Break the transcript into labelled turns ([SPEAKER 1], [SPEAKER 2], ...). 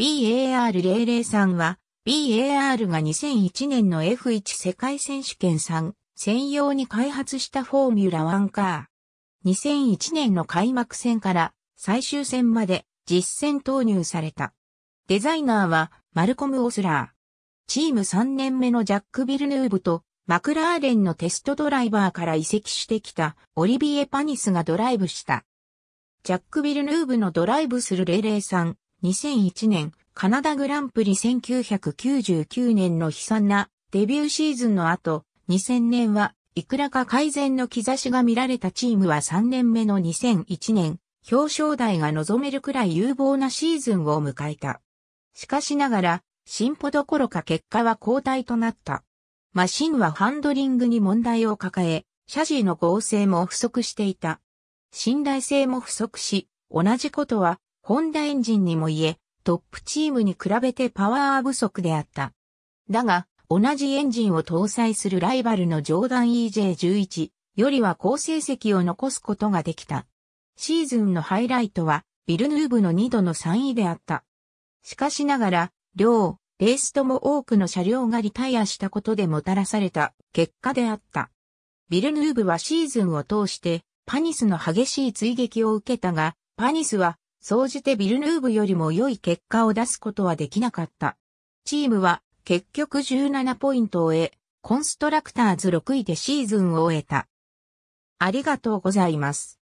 [SPEAKER 1] BAR003 は、BAR が2001年の F1 世界選手権3専用に開発したフォーミュラワンカー。2001年の開幕戦から最終戦まで実戦投入された。デザイナーはマルコム・オスラー。チーム3年目のジャック・ビルヌーブとマクラーレンのテストドライバーから移籍してきたオリビエ・パニスがドライブした。ジャック・ビルヌーブのドライブする003 2001年、カナダグランプリ1999年の悲惨なデビューシーズンの後、2000年はいくらか改善の兆しが見られたチームは3年目の2001年、表彰台が望めるくらい有望なシーズンを迎えた。しかしながら、進歩どころか結果は交代となった。マシンはハンドリングに問題を抱え、シャジーの合成も不足していた。信頼性も不足し、同じことはホンダエンジンにも言え、トップチームに比べてパワー不足であった。だが、同じエンジンを搭載するライバルのジョーダン EJ11 よりは好成績を残すことができた。シーズンのハイライトは、ビルヌーブの2度の3位であった。しかしながら、両、レースとも多くの車両がリタイアしたことでもたらされた結果であった。ビルヌーブはシーズンを通して、パニスの激しい追撃を受けたが、パニスは総じてビルヌーブよりも良い結果を出すことはできなかった。チームは結局17ポイントを得、コンストラクターズ6位でシーズンを終えた。ありがとうございます。